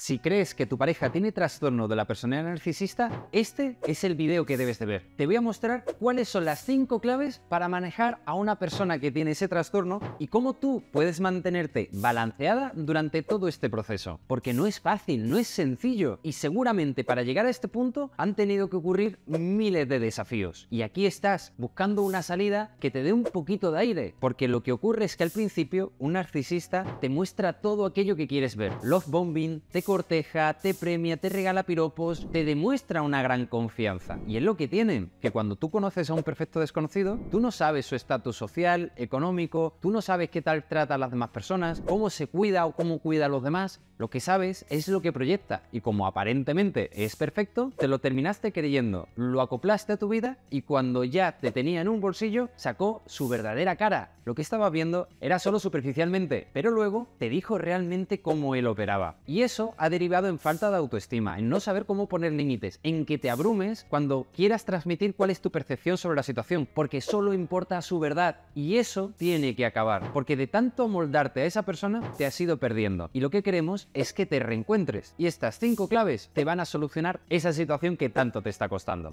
Si crees que tu pareja tiene trastorno de la personalidad narcisista, este es el video que debes de ver. Te voy a mostrar cuáles son las cinco claves para manejar a una persona que tiene ese trastorno y cómo tú puedes mantenerte balanceada durante todo este proceso. Porque no es fácil, no es sencillo y seguramente para llegar a este punto han tenido que ocurrir miles de desafíos. Y aquí estás buscando una salida que te dé un poquito de aire, porque lo que ocurre es que al principio un narcisista te muestra todo aquello que quieres ver. Love bombing, te corteja, te premia, te regala piropos, te demuestra una gran confianza. Y es lo que tienen, que cuando tú conoces a un perfecto desconocido, tú no sabes su estatus social, económico, tú no sabes qué tal trata a las demás personas, cómo se cuida o cómo cuida a los demás. Lo que sabes es lo que proyecta y como aparentemente es perfecto, te lo terminaste creyendo, lo acoplaste a tu vida y cuando ya te tenía en un bolsillo, sacó su verdadera cara. Lo que estaba viendo era solo superficialmente, pero luego te dijo realmente cómo él operaba. Y eso ha derivado en falta de autoestima, en no saber cómo poner límites, en que te abrumes cuando quieras transmitir cuál es tu percepción sobre la situación, porque solo importa su verdad y eso tiene que acabar, porque de tanto moldarte a esa persona te has ido perdiendo y lo que queremos es que te reencuentres y estas cinco claves te van a solucionar esa situación que tanto te está costando.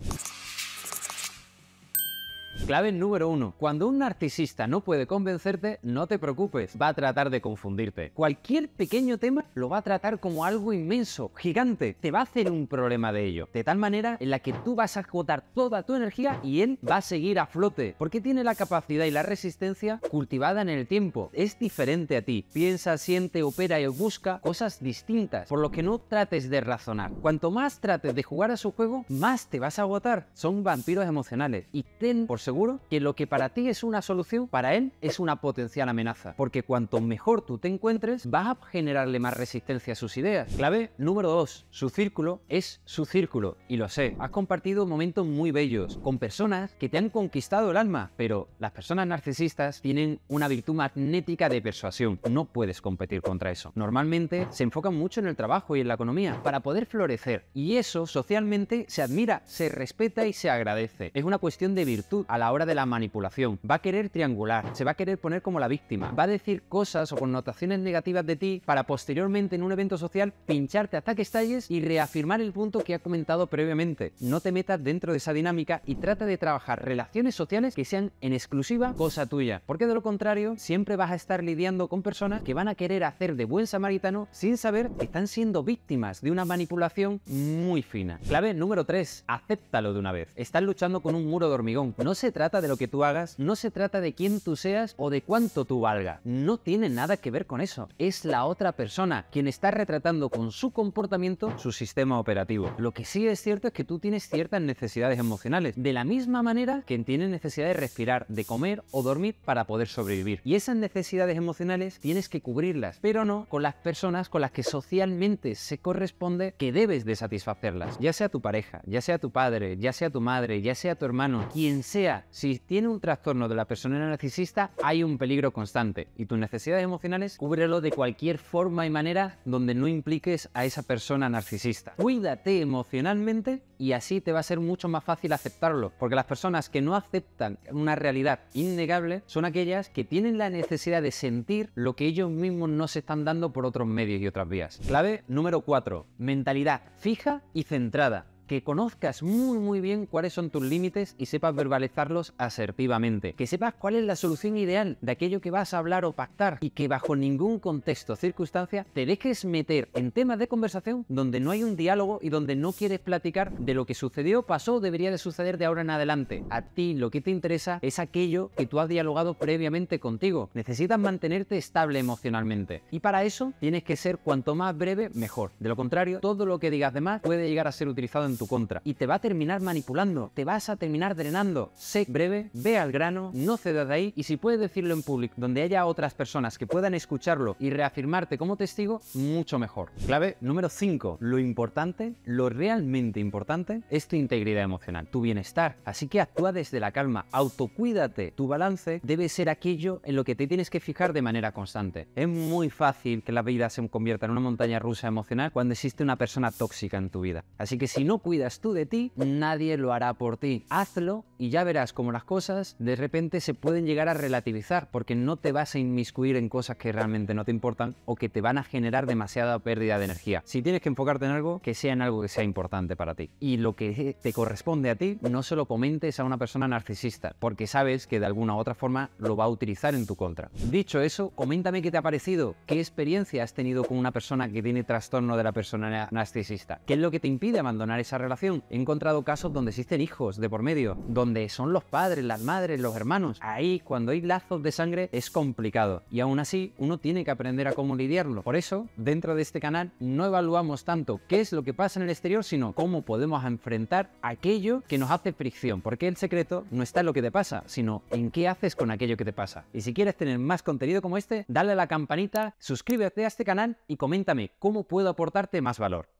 Clave número uno, Cuando un narcisista no puede convencerte, no te preocupes, va a tratar de confundirte. Cualquier pequeño tema lo va a tratar como algo inmenso, gigante, te va a hacer un problema de ello. De tal manera en la que tú vas a agotar toda tu energía y él va a seguir a flote, porque tiene la capacidad y la resistencia cultivada en el tiempo. Es diferente a ti. Piensa, siente, opera y busca cosas distintas, por lo que no trates de razonar. Cuanto más trates de jugar a su juego, más te vas a agotar. Son vampiros emocionales y ten por seguro seguro que lo que para ti es una solución, para él es una potencial amenaza, porque cuanto mejor tú te encuentres, vas a generarle más resistencia a sus ideas. Clave número 2. Su círculo es su círculo, y lo sé. Has compartido momentos muy bellos con personas que te han conquistado el alma, pero las personas narcisistas tienen una virtud magnética de persuasión. No puedes competir contra eso. Normalmente se enfocan mucho en el trabajo y en la economía para poder florecer, y eso socialmente se admira, se respeta y se agradece. Es una cuestión de virtud a la hora de la manipulación. Va a querer triangular, se va a querer poner como la víctima, va a decir cosas o connotaciones negativas de ti para posteriormente en un evento social pincharte hasta que estalles y reafirmar el punto que ha comentado previamente. No te metas dentro de esa dinámica y trata de trabajar relaciones sociales que sean en exclusiva cosa tuya, porque de lo contrario siempre vas a estar lidiando con personas que van a querer hacer de buen samaritano sin saber que están siendo víctimas de una manipulación muy fina. Clave número 3, acéptalo de una vez. Estás luchando con un muro de hormigón. No se trata de lo que tú hagas, no se trata de quién tú seas o de cuánto tú valga. No tiene nada que ver con eso. Es la otra persona quien está retratando con su comportamiento su sistema operativo. Lo que sí es cierto es que tú tienes ciertas necesidades emocionales, de la misma manera que tiene necesidad de respirar, de comer o dormir para poder sobrevivir. Y esas necesidades emocionales tienes que cubrirlas, pero no con las personas con las que socialmente se corresponde que debes de satisfacerlas. Ya sea tu pareja, ya sea tu padre, ya sea tu madre, ya sea tu hermano, quien sea si tiene un trastorno de la persona narcisista, hay un peligro constante y tus necesidades emocionales cúbrelo de cualquier forma y manera donde no impliques a esa persona narcisista. Cuídate emocionalmente y así te va a ser mucho más fácil aceptarlo, porque las personas que no aceptan una realidad innegable son aquellas que tienen la necesidad de sentir lo que ellos mismos no se están dando por otros medios y otras vías. Clave número 4, mentalidad fija y centrada que conozcas muy muy bien cuáles son tus límites y sepas verbalizarlos asertivamente, que sepas cuál es la solución ideal de aquello que vas a hablar o pactar y que bajo ningún contexto o circunstancia te dejes meter en temas de conversación donde no hay un diálogo y donde no quieres platicar de lo que sucedió, pasó o debería de suceder de ahora en adelante. A ti lo que te interesa es aquello que tú has dialogado previamente contigo. Necesitas mantenerte estable emocionalmente y para eso tienes que ser cuanto más breve mejor. De lo contrario, todo lo que digas de más puede llegar a ser utilizado en tu contra y te va a terminar manipulando, te vas a terminar drenando. Sé breve, ve al grano, no cedas de ahí y si puedes decirlo en público donde haya otras personas que puedan escucharlo y reafirmarte como testigo, mucho mejor. Clave número 5. Lo importante, lo realmente importante es tu integridad emocional, tu bienestar. Así que actúa desde la calma, autocuídate. Tu balance debe ser aquello en lo que te tienes que fijar de manera constante. Es muy fácil que la vida se convierta en una montaña rusa emocional cuando existe una persona tóxica en tu vida. Así que si no cuidas tú de ti, nadie lo hará por ti. Hazlo y ya verás cómo las cosas de repente se pueden llegar a relativizar porque no te vas a inmiscuir en cosas que realmente no te importan o que te van a generar demasiada pérdida de energía. Si tienes que enfocarte en algo, que sea en algo que sea importante para ti. Y lo que te corresponde a ti, no se lo comentes a una persona narcisista porque sabes que de alguna u otra forma lo va a utilizar en tu contra. Dicho eso, coméntame qué te ha parecido, qué experiencia has tenido con una persona que tiene trastorno de la persona narcisista, qué es lo que te impide abandonar esa relación. He encontrado casos donde existen hijos de por medio, donde son los padres, las madres, los hermanos. Ahí, cuando hay lazos de sangre, es complicado. Y aún así, uno tiene que aprender a cómo lidiarlo. Por eso, dentro de este canal, no evaluamos tanto qué es lo que pasa en el exterior, sino cómo podemos enfrentar aquello que nos hace fricción. Porque el secreto no está en lo que te pasa, sino en qué haces con aquello que te pasa. Y si quieres tener más contenido como este, dale a la campanita, suscríbete a este canal y coméntame cómo puedo aportarte más valor.